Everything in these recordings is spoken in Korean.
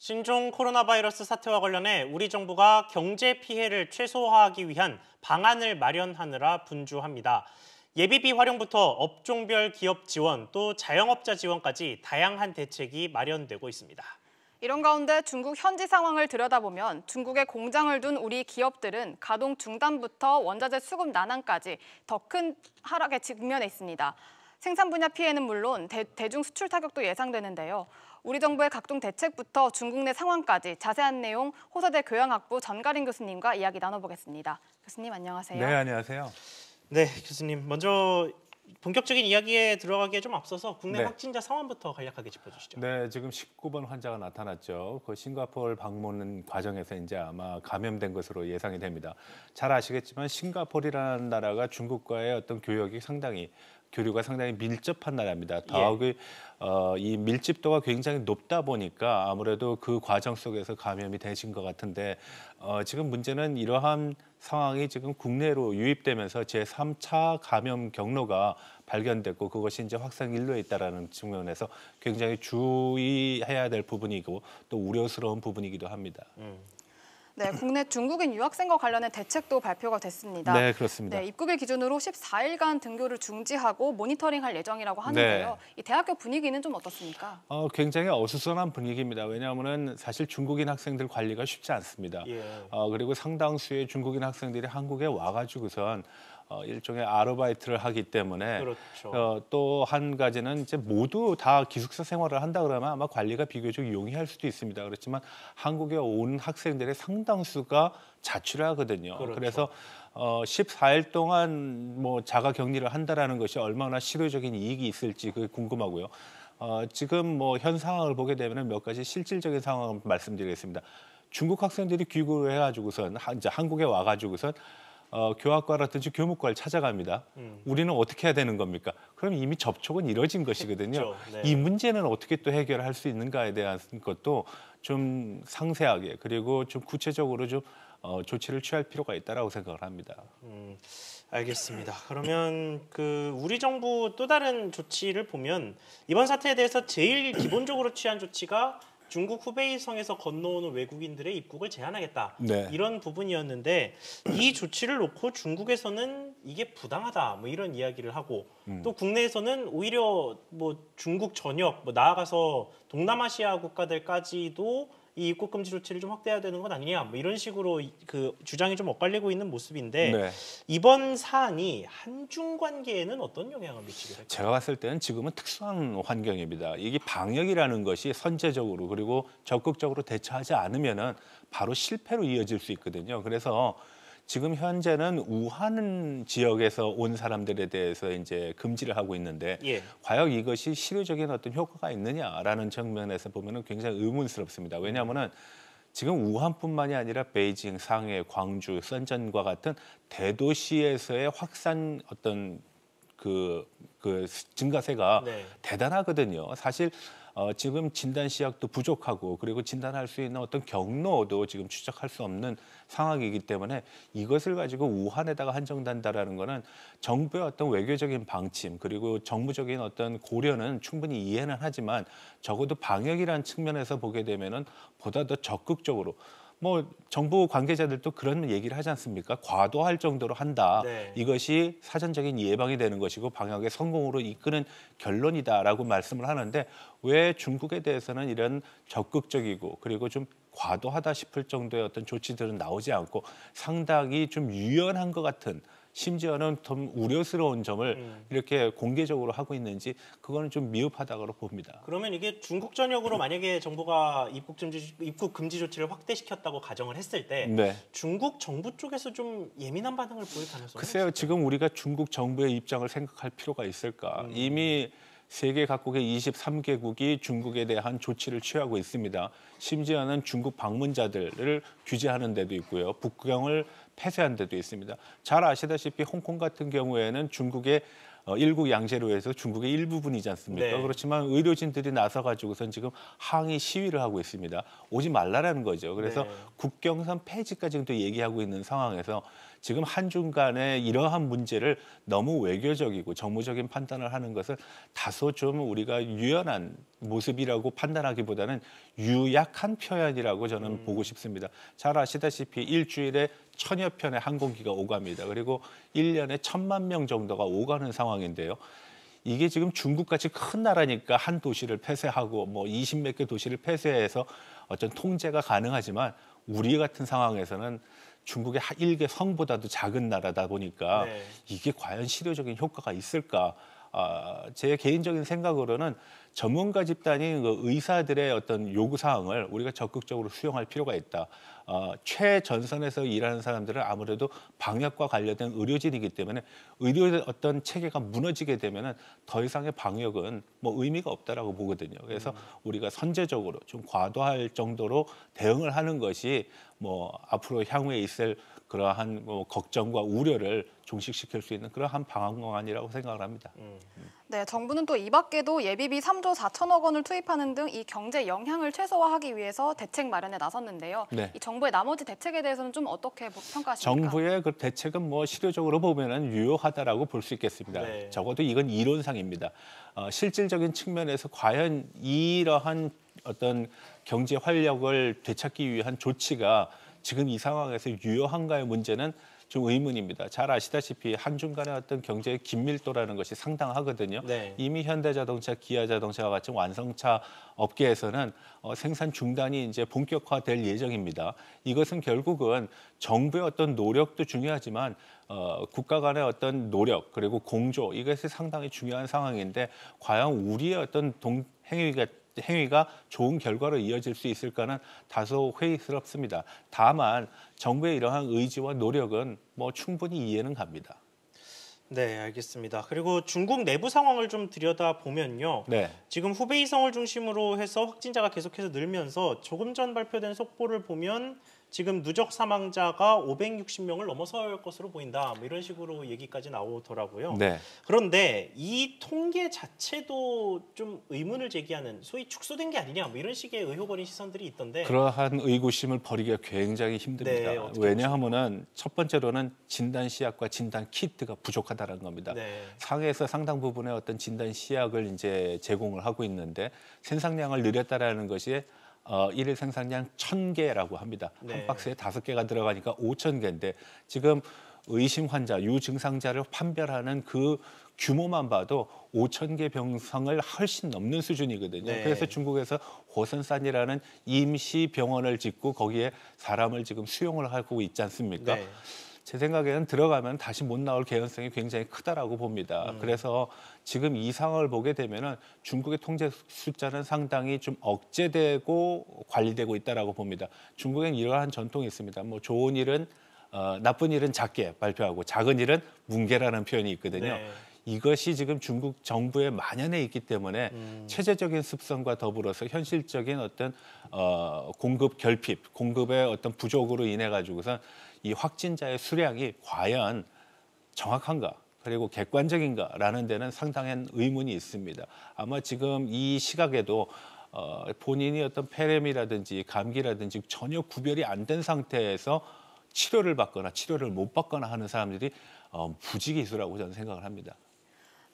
신종 코로나 바이러스 사태와 관련해 우리 정부가 경제 피해를 최소화하기 위한 방안을 마련하느라 분주합니다. 예비비 활용부터 업종별 기업 지원 또 자영업자 지원까지 다양한 대책이 마련되고 있습니다. 이런 가운데 중국 현지 상황을 들여다보면 중국에 공장을 둔 우리 기업들은 가동 중단부터 원자재 수급 난항까지 더 큰 하락에 직면했습니다 생산 분야 피해는 물론 대, 대중 수출 타격도 예상되는데요. 우리 정부의 각종 대책부터 중국 내 상황까지 자세한 내용 호서대 교양학부 전가린 교수님과 이야기 나눠보겠습니다. 교수님 안녕하세요. 네, 안녕하세요. 네, 교수님 먼저 본격적인 이야기에 들어가기에 좀 앞서서 국내 네. 확진자 상황부터 간략하게 짚어주시죠. 네, 지금 19번 환자가 나타났죠. 그 싱가포르 방문 과정에서 이제 아마 감염된 것으로 예상이 됩니다. 잘 아시겠지만 싱가포르라는 나라가 중국과의 어떤 교역이 상당히 교류가 상당히 밀접한 나라입니다. 더욱이 예. 어, 이 밀집도가 굉장히 높다 보니까 아무래도 그 과정 속에서 감염이 되신 것 같은데 어, 지금 문제는 이러한 상황이 지금 국내로 유입되면서 제3차 감염 경로가 발견됐고 그것이 이제 확산 일로에 있다라는 측면에서 굉장히 주의해야 될 부분이고 또 우려스러운 부분이기도 합니다. 음. 네, 국내 중국인 유학생과 관련해 대책도 발표가 됐습니다. 네, 그렇습니다. 네, 입국일 기준으로 14일간 등교를 중지하고 모니터링할 예정이라고 하는데요. 네. 이 대학교 분위기는 좀 어떻습니까? 어, 굉장히 어수선한 분위기입니다. 왜냐하면 사실 중국인 학생들 관리가 쉽지 않습니다. 예. 어, 그리고 상당수의 중국인 학생들이 한국에 와가지고선 어, 일종의 아르바이트를 하기 때문에 그렇죠. 어, 또 한 가지는 이제 모두 다 기숙사 생활을 한다 그러면 아마 관리가 비교적 용이할 수도 있습니다. 그렇지만 한국에 온 학생들의 상당수가 자취를 하거든요. 그렇죠. 그래서 어, 14일 동안 뭐 자가 격리를 한다라는 것이 얼마나 실효적인 이익이 있을지 그게 궁금하고요. 어, 지금 뭐 현 상황을 보게 되면 몇 가지 실질적인 상황을 말씀드리겠습니다. 중국 학생들이 귀국을 해가지고선 한, 이제 한국에 와가지고선 어, 교학과라든지 교무과를 찾아갑니다. 음. 우리는 어떻게 해야 되는 겁니까? 그럼 이미 접촉은 이뤄진 것이거든요. 네. 이 문제는 어떻게 또 해결할 수 있는가에 대한 것도 좀 상세하게 그리고 좀 구체적으로 좀 어, 조치를 취할 필요가 있다라고 생각을 합니다. 음, 알겠습니다. 그러면 그 우리 정부 또 다른 조치를 보면 이번 사태에 대해서 제일 기본적으로 취한 조치가 중국 후베이성에서 건너오는 외국인들의 입국을 제한하겠다 네. 이런 부분이었는데 이 조치를 놓고 중국에서는 이게 부당하다 뭐 이런 이야기를 하고 음. 또 국내에서는 오히려 뭐 중국 전역 뭐 나아가서 동남아시아 국가들까지도 이 입국 금지 조치를 좀 확대해야 되는 건 아니냐 뭐 이런 식으로 그 주장이 좀 엇갈리고 있는 모습인데 네. 이번 사안이 한중 관계에는 어떤 영향을 미치게 될까요? 제가 봤을 때는 지금은 특수한 환경입니다. 이게 방역이라는 것이 선제적으로 그리고 적극적으로 대처하지 않으면은 바로 실패로 이어질 수 있거든요. 그래서 지금 현재는 우한 지역에서 온 사람들에 대해서 이제 금지를 하고 있는데 예. 과연 이것이 실효적인 어떤 효과가 있느냐라는 측면에서 보면은 굉장히 의문스럽습니다. 왜냐하면은 지금 우한뿐만이 아니라 베이징, 상해, 광주, 선전과 같은 대도시에서의 확산 어떤 그, 그 증가세가 네. 대단하거든요. 사실 어, 지금 진단 시약도 부족하고 그리고 진단할 수 있는 어떤 경로도 지금 추적할 수 없는 상황이기 때문에 이것을 가지고 우한에다가 한정된다라는 거는 정부의 어떤 외교적인 방침 그리고 정부적인 어떤 고려는 충분히 이해는 하지만 적어도 방역이라는 측면에서 보게 되면은 보다 더 적극적으로 뭐 정부 관계자들도 그런 얘기를 하지 않습니까? 과도할 정도로 한다. 네. 이것이 사전적인 예방이 되는 것이고 방역의 성공으로 이끄는 결론이다라고 말씀을 하는데 왜 중국에 대해서는 이런 적극적이고 그리고 좀 과도하다 싶을 정도의 어떤 조치들은 나오지 않고 상당히 좀 유연한 것 같은 심지어는 좀 우려스러운 점을 음. 이렇게 공개적으로 하고 있는지 그거는 좀 미흡하다고 봅니다. 그러면 이게 중국 전역으로 만약에 정부가 입국 금지, 입국 금지 조치를 확대시켰다고 가정을 했을 때 네. 중국 정부 쪽에서 좀 예민한 반응을 보일 가능성이 글쎄요. 요 지금 우리가 중국 정부의 입장을 생각할 필요가 있을까? 음. 이미 세계 각국의 23개국이 중국에 대한 조치를 취하고 있습니다. 심지어는 중국 방문자들을 규제하는 데도 있고요. 북경을 폐쇄한 데도 있습니다. 잘 아시다시피 홍콩 같은 경우에는 중국의 어, 일국 양제로 해서 중국의 일부분이지 않습니까? 네. 그렇지만 의료진들이 나서 가지고선 지금 항의 시위를 하고 있습니다. 오지 말라라는 거죠. 그래서 네. 국경선 폐지까지 도 얘기하고 있는 상황에서 지금 한중간에 이러한 문제를 너무 외교적이고 정무적인 판단을 하는 것은 다소 좀 우리가 유연한 모습이라고 판단하기보다는 유약한 표현이라고 저는 음. 보고 싶습니다. 잘 아시다시피 일주일에 천여 편의 항공기가 오갑니다. 그리고 일년에 천만 명 정도가 오가는 상황인데요. 이게 지금 중국같이 큰 나라니까 한 도시를 폐쇄하고 뭐 20몇 개 도시를 폐쇄해서 어떤 통제가 가능하지만 우리 같은 상황에서는 중국의 일개 성보다도 작은 나라다 보니까 네. 이게 과연 실효적인 효과가 있을까 아, 제 개인적인 생각으로는 전문가 집단인 그 의사들의 어떤 요구 사항을 우리가 적극적으로 수용할 필요가 있다. 어, 최전선에서 일하는 사람들은 아무래도 방역과 관련된 의료진이기 때문에 의료의 어떤 체계가 무너지게 되면은 더 이상의 방역은 뭐 의미가 없다라고 보거든요. 그래서 음. 우리가 선제적으로 좀 과도할 정도로 대응을 하는 것이 뭐 앞으로 향후에 있을 그러한 뭐 걱정과 우려를 종식시킬 수 있는 그러한 방안이라고 생각을 합니다. 음. 네, 정부는 또 이 밖에도 예비비 3조 4천억 원을 투입하는 등 이 경제 영향을 최소화하기 위해서 대책 마련에 나섰는데요. 네. 이 정부의 나머지 대책에 대해서는 좀 어떻게 평가하십니까? 정부의 그 대책은 뭐 실효적으로 보면은 유효하다라고 볼 수 있겠습니다. 네. 적어도 이건 이론상입니다. 어, 실질적인 측면에서 과연 이러한 어떤 경제 활력을 되찾기 위한 조치가 지금 이 상황에서 유효한가의 문제는 좀 의문입니다. 잘 아시다시피 한중 간의 어떤 경제의 긴밀도라는 것이 상당하거든요. 네. 이미 현대자동차, 기아자동차와 같은 완성차 업계에서는 어, 생산 중단이 이제 본격화될 예정입니다. 이것은 결국은 정부의 어떤 노력도 중요하지만 어, 국가 간의 어떤 노력 그리고 공조 이것이 상당히 중요한 상황인데 과연 우리의 어떤 동 행위가 행위가 좋은 결과로 이어질 수 있을까는 다소 회의스럽습니다. 다만 정부의 이러한 의지와 노력은 뭐 충분히 이해는 갑니다. 네, 알겠습니다. 그리고 중국 내부 상황을 좀 들여다 보면요. 네. 지금 후베이성을 중심으로 해서 확진자가 계속해서 늘면서 조금 전 발표된 속보를 보면 지금 누적 사망자가 560명을 넘어설 것으로 보인다. 뭐 이런 식으로 얘기까지 나오더라고요. 네. 그런데 이 통계 자체도 좀 의문을 제기하는 소위 축소된 게 아니냐 뭐 이런 식의 의혹 어린 시선들이 있던데 그러한 의구심을 버리기가 굉장히 힘듭니다. 네, 왜냐하면은 첫 번째로는 진단 시약과 진단 키트가 부족하다는 겁니다. 네. 사회에서 상당 부분의 어떤 진단 시약을 이제 제공을 하고 있는데 생산량을 늘렸다라는 것이 어, 일일 생산량 천개라고 합니다. 네. 한 박스에 다섯 개가 들어가니까 오천 개인데 지금 의심 환자, 유증상자를 판별하는 그 규모만 봐도 5천 개 병상을 훨씬 넘는 수준이거든요. 네. 그래서 중국에서 호선산이라는 임시 병원을 짓고 거기에 사람을 지금 수용을 하고 있지 않습니까? 네. 제 생각에는 들어가면 다시 못 나올 개연성이 굉장히 크다라고 봅니다. 음. 그래서 지금 이 상황을 보게 되면은 중국의 통제 숫자는 상당히 좀 억제되고 관리되고 있다라고 봅니다. 중국엔 이러한 전통이 있습니다. 뭐 좋은 일은 어, 나쁜 일은 작게 발표하고 작은 일은 뭉개라는 표현이 있거든요. 네. 이것이 지금 중국 정부에 만연해 있기 때문에 음. 체제적인 습성과 더불어서 현실적인 어떤 어, 공급 결핍, 공급의 어떤 부족으로 인해 가지고선 이 확진자의 수량이 과연 정확한가 그리고 객관적인가라는 데는 상당한 의문이 있습니다. 아마 지금 이 시각에도 어, 본인이 어떤 폐렴이라든지 감기라든지 전혀 구별이 안 된 상태에서 치료를 받거나 치료를 못 받거나 하는 사람들이 어, 부지기수라고 저는 생각을 합니다.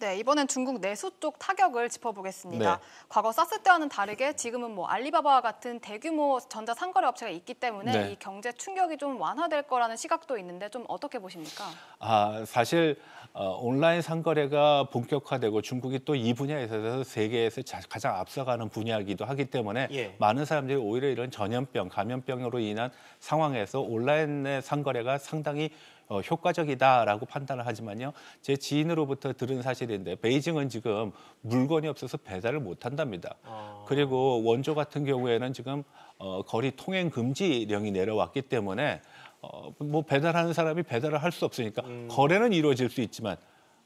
네, 이번엔 중국 내수 쪽 타격을 짚어보겠습니다. 네. 과거 사스 때와는 다르게 지금은 뭐 알리바바와 같은 대규모 전자 상거래 업체가 있기 때문에 네. 이 경제 충격이 좀 완화될 거라는 시각도 있는데 좀 어떻게 보십니까? 아, 사실 어, 온라인 상거래가 본격화되고 중국이 또 이 분야에 있어서 세계에서 가장 앞서가는 분야이기도 하기 때문에 예. 많은 사람들이 오히려 이런 전염병, 감염병으로 인한 상황에서 온라인의 상거래가 상당히 어, 효과적이다라고 판단을 하지만요. 제 지인으로부터 들은 사실인데 베이징은 지금 물건이 없어서 배달을 못 한답니다. 아... 그리고 원조 같은 경우에는 지금 어, 거리 통행 금지령이 내려왔기 때문에 어, 뭐 배달하는 사람이 배달을 할 수 없으니까 음... 거래는 이루어질 수 있지만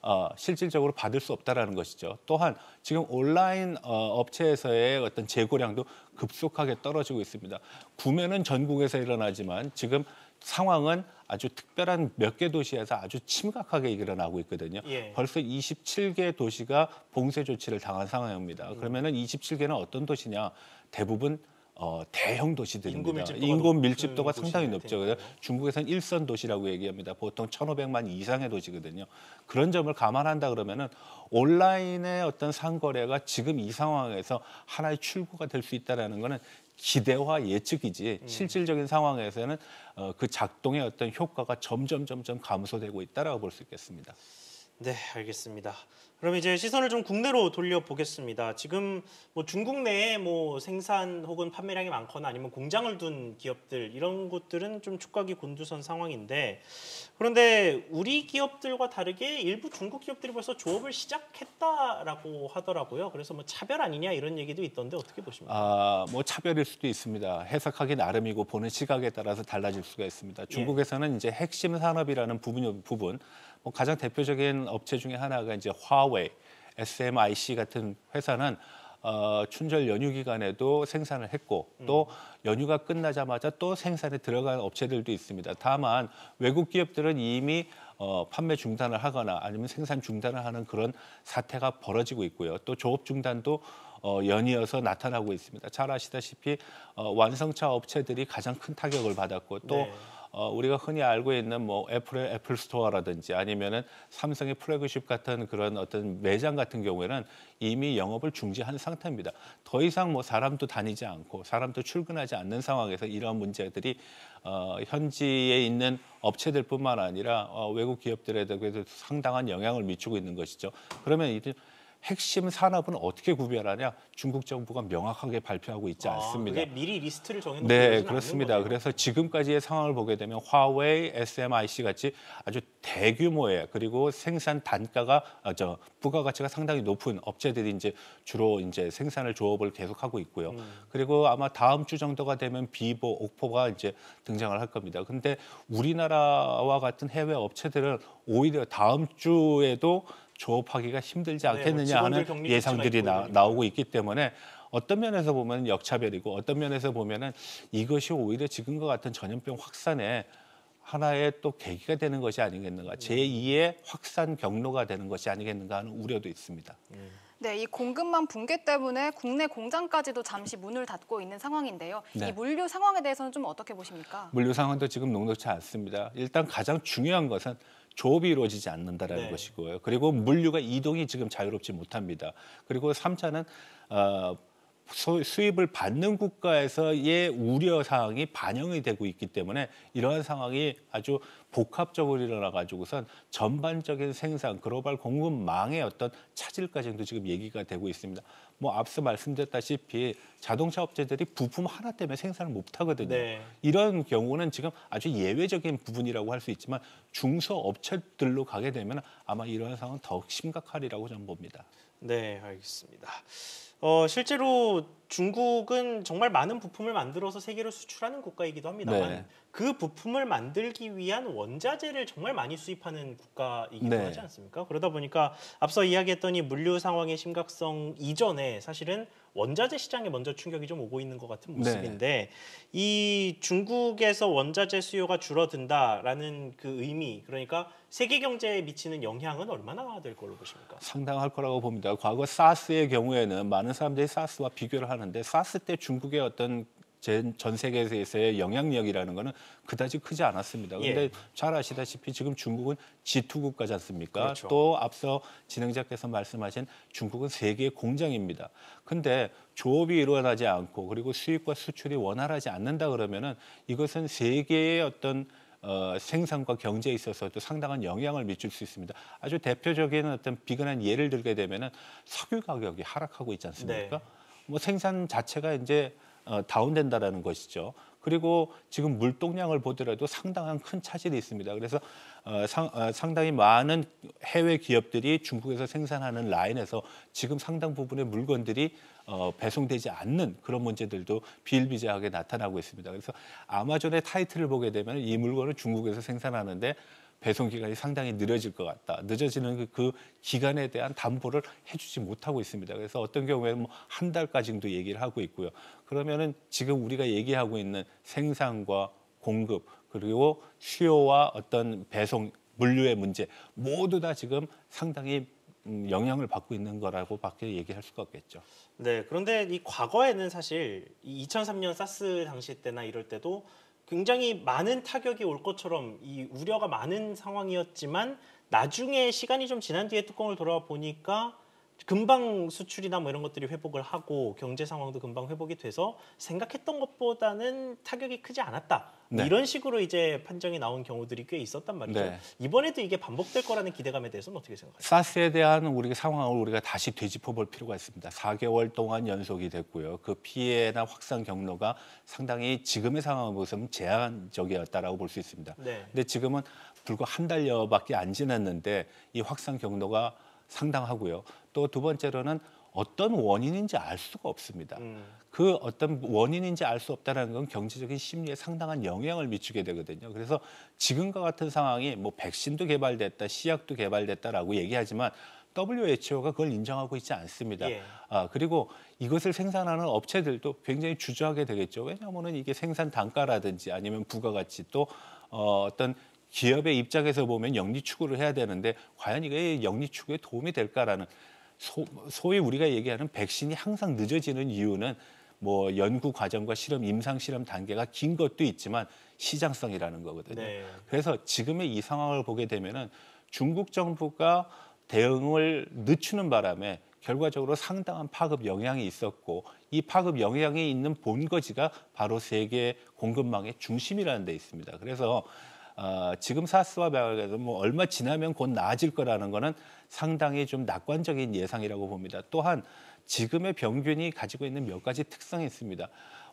어, 실질적으로 받을 수 없다라는 것이죠. 또한 지금 온라인 어, 업체에서의 어떤 재고량도 급속하게 떨어지고 있습니다. 구매는 전국에서 일어나지만 지금 상황은 아주 특별한 몇 개 도시에서 아주 심각하게 일어나고 있거든요. 예. 벌써 27개 도시가 봉쇄 조치를 당한 상황입니다. 음. 그러면은 27개는 어떤 도시냐? 대부분 어, 대형 도시들입니다. 인구 밀집도가, 인구 밀집도가 상당히 높죠. 그래서 중국에서는 일선 도시라고 얘기합니다. 보통 1,500만 이상의 도시거든요. 그런 점을 감안한다 그러면은 온라인의 어떤 상거래가 지금 이 상황에서 하나의 출구가 될 수 있다라는 거는 기대와 예측이지 음. 실질적인 상황에서는 어, 그 작동의 어떤 효과가 점점 점점 감소되고 있다라고 볼 수 있겠습니다. 네, 알겠습니다. 그럼 이제 시선을 좀 국내로 돌려보겠습니다. 지금 뭐 중국 내에 뭐 생산 혹은 판매량이 많거나 아니면 공장을 둔 기업들 이런 곳들은 좀 축각이 곤두선 상황인데 그런데 우리 기업들과 다르게 일부 중국 기업들이 벌써 조업을 시작했다라고 하더라고요. 그래서 뭐 차별 아니냐 이런 얘기도 있던데 어떻게 보십니까? 아, 뭐 차별일 수도 있습니다. 해석하기 나름이고 보는 시각에 따라서 달라질 수가 있습니다. 중국에서는 이제 핵심 산업이라는 부분 부분 뭐 가장 대표적인 업체 중에 하나가 이제 화웨이, SMIC 같은 회사는 어, 춘절 연휴 기간에도 생산을 했고 또 음. 연휴가 끝나자마자 또 생산에 들어간 업체들도 있습니다. 다만 외국 기업들은 이미 어, 판매 중단을 하거나 아니면 생산 중단을 하는 그런 사태가 벌어지고 있고요. 또 조업 중단도 어, 연이어서 나타나고 있습니다. 잘 아시다시피 어, 완성차 업체들이 가장 큰 타격을 받았고 또 네. 어, 우리가 흔히 알고 있는 뭐 애플의 애플 스토어라든지 아니면은 삼성의 플래그십 같은 그런 어떤 매장 같은 경우에는 이미 영업을 중지한 상태입니다. 더 이상 뭐 사람도 다니지 않고 사람도 출근하지 않는 상황에서 이런 문제들이 어, 현지에 있는 업체들뿐만 아니라 어, 외국 기업들에도 대해 상당한 영향을 미치고 있는 것이죠. 그러면 이제 핵심 산업은 어떻게 구별하냐 중국 정부가 명확하게 발표하고 있지 아, 않습니다. 아, 미리 리스트를 정해놓은 네, 그렇습니다. 그래서 지금까지의 상황을 보게 되면 화웨이, SMIC 같이 아주 대규모의 그리고 생산 단가가 아, 저 부가 가치가 상당히 높은 업체들이 이제 주로 이제 생산을 조업을 계속하고 있고요. 음. 그리고 아마 다음 주 정도가 되면 비보, 옥포가 이제 등장을 할 겁니다. 근데 우리나라와 같은 해외 업체들은 오히려 다음 주에도 조업하기가 힘들지 네, 뭐 않겠느냐 하는 예상들이 나, 나오고 있기 때문에 어떤 면에서 보면 역차별이고 어떤 면에서 보면은 이것이 오히려 지금과 같은 전염병 확산에 하나의 또 계기가 되는 것이 아니겠는가 음. 제2의 확산 경로가 되는 것이 아니겠는가 하는 우려도 있습니다. 음. 네, 이 공급망 붕괴 때문에 국내 공장까지도 잠시 문을 닫고 있는 상황인데요. 네. 이 물류 상황에 대해서는 좀 어떻게 보십니까? 물류 상황도 지금 녹록치 않습니다. 일단 가장 중요한 것은 조업이 이루어지지 않는다라는 네. 것이고요. 그리고 물류가 이동이 지금 자유롭지 못합니다. 그리고 삼차는 어, 수입을 받는 국가에서의 우려 사항이 반영이 되고 있기 때문에 이러한 상황이 아주 복합적으로 일어나 가지고선 전반적인 생산 글로벌 공급망의 어떤 차질까지도 지금 얘기가 되고 있습니다. 뭐 앞서 말씀드렸다시피 자동차 업체들이 부품 하나 때문에 생산을 못 하거든요. 네. 이런 경우는 지금 아주 예외적인 부분이라고 할 수 있지만 중소 업체들로 가게 되면 아마 이러한 상황 은 더욱 심각하리라고 저는 봅니다. 네, 알겠습니다. 어, 실제로 중국은 정말 많은 부품을 만들어서 세계로 수출하는 국가이기도 합니다만 네. 그 부품을 만들기 위한 원자재를 정말 많이 수입하는 국가이기도 네. 하지 않습니까? 그러다 보니까 앞서 이야기했더니 물류 상황의 심각성 이전에 사실은 원자재 시장에 먼저 충격이 좀 오고 있는 것 같은 네. 모습인데 네. 이 중국에서 원자재 수요가 줄어든다라는 그 의미 그러니까 세계 경제에 미치는 영향은 얼마나 될 걸로 보십니까? 상당할 거라고 봅니다. 과거 사스의 경우에는 많은 사람들이 사스와 비교를 하는 하는데 사스 때 중국의 어떤 전 세계에서의 영향력이라는 거는 그다지 크지 않았습니다. 예. 그런데 예. 잘 아시다시피 지금 중국은 G2 국가지 않습니까? 그렇죠. 또 앞서 진행자께서 말씀하신 중국은 세계 의 공장입니다. 근데 조업이 일어나지 않고 그리고 수입과 수출이 원활하지 않는다 그러면은 이것은 세계의 어떤 어, 생산과 경제에 있어서도 상당한 영향을 미칠 수 있습니다. 아주 대표적인 어떤 비근한 예를 들게 되면은 석유 가격이 하락하고 있지 않습니까? 네. 뭐 생산 자체가 이제 어, 다운된다라는 것이죠. 그리고 지금 물동량을 보더라도 상당한 큰 차질이 있습니다. 그래서 어, 상, 어, 상당히 많은 해외 기업들이 중국에서 생산하는 라인에서 지금 상당 부분의 물건들이 어, 배송되지 않는 그런 문제들도 비일비재하게 나타나고 있습니다. 그래서 아마존의 타이틀을 보게 되면 이 물건을 중국에서 생산하는데 배송 기간이 상당히 늦어질 것 같다. 늦어지는 그, 그 기간에 대한 담보를 해주지 못하고 있습니다. 그래서 어떤 경우에는 뭐한 달까지도 얘기를 하고 있고요. 그러면은 지금 우리가 얘기하고 있는 생산과 공급 그리고 수요와 어떤 배송 물류의 문제 모두 다 지금 상당히 음, 영향을 받고 있는 거라고 밖에 얘기할 수가 없겠죠. 네, 그런데 이 과거에는 사실 이 2003년 사스 당시 때나 이럴 때도 굉장히 많은 타격이 올 것처럼 이 우려가 많은 상황이었지만 나중에 시간이 좀 지난 뒤에 뚜껑을 돌아와 보니까 금방 수출이나 뭐 이런 것들이 회복을 하고 경제 상황도 금방 회복이 돼서 생각했던 것보다는 타격이 크지 않았다. 네. 이런 식으로 이제 판정이 나온 경우들이 꽤 있었단 말이죠. 네. 이번에도 이게 반복될 거라는 기대감에 대해서는 어떻게 생각하세요? 사스에 대한 우리 상황을 우리가 다시 되짚어볼 필요가 있습니다. 4개월 동안 연속이 됐고요. 그 피해나 확산 경로가 상당히 지금의 상황을 보면 제한적이었다라고 볼 수 있습니다. 네. 근데 지금은 불과 한 달여밖에 안 지났는데 이 확산 경로가 상당하고요. 또 두 번째로는 어떤 원인인지 알 수가 없습니다. 음. 그 어떤 원인인지 알 수 없다는 건 경제적인 심리에 상당한 영향을 미치게 되거든요. 그래서 지금과 같은 상황이 뭐 백신도 개발됐다, 시약도 개발됐다라고 얘기하지만 WHO가 그걸 인정하고 있지 않습니다. 예. 아, 그리고 이것을 생산하는 업체들도 굉장히 주저하게 되겠죠. 왜냐하면 이게 생산 단가라든지 아니면 부가가치 또 어, 어떤 기업의 입장에서 보면 영리 추구를 해야 되는데 과연 이게 영리 추구에 도움이 될까라는 소, 소위 우리가 얘기하는 백신이 항상 늦어지는 이유는 뭐 연구 과정과 실험, 임상 실험 단계가 긴 것도 있지만 시장성이라는 거거든요. 네. 그래서 지금의 이 상황을 보게 되면은 중국 정부가 대응을 늦추는 바람에 결과적으로 상당한 파급 영향이 있었고 이 파급 영향이 있는 본거지가 바로 세계 공급망의 중심이라는 데 있습니다. 그래서 어, 지금 사스와 바이러스뭐 얼마 지나면 곧 나아질 거라는 거는 상당히 좀 낙관적인 예상이라고 봅니다. 또한 지금의 병균이 가지고 있는 몇 가지 특성이 있습니다.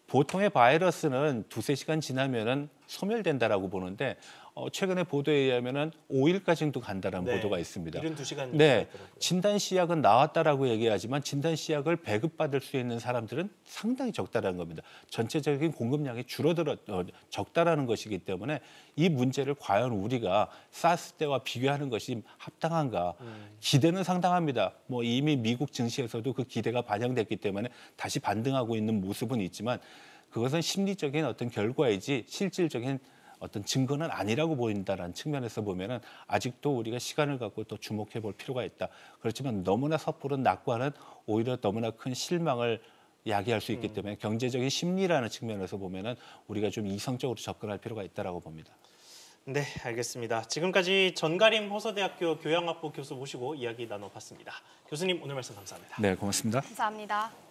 보통의 바이러스는 두세 시간 지나면은 소멸된다라고 보는데 어, 최근에 보도에 의하면은 5일까지도 간다라는 네, 보도가 있습니다. 72시간 네, 진단 시약은 나왔다라고 얘기하지만 진단 시약을 배급받을 수 있는 사람들은 상당히 적다라는 겁니다. 전체적인 공급량이 줄어들었 어, 적다라는 것이기 때문에 이 문제를 과연 우리가 사스 때와 비교하는 것이 합당한가 음. 기대는 상당합니다. 뭐 이미 미국 증시에서도 그 기대가 반영됐기 때문에 다시 반등하고 있는 모습은 있지만. 그것은 심리적인 어떤 결과이지 실질적인 어떤 증거는 아니라고 보인다라는 측면에서 보면은 아직도 우리가 시간을 갖고 또 주목해 볼 필요가 있다. 그렇지만 너무나 섣부른 낙관은 오히려 너무나 큰 실망을 야기할 수 있기 음. 때문에 경제적인 심리라는 측면에서 보면은 우리가 좀 이성적으로 접근할 필요가 있다라고 봅니다. 네, 알겠습니다. 지금까지 전가림 호서대학교 교양학부 교수 모시고 이야기 나눠봤습니다. 교수님 오늘 말씀 감사합니다. 네, 고맙습니다. 감사합니다.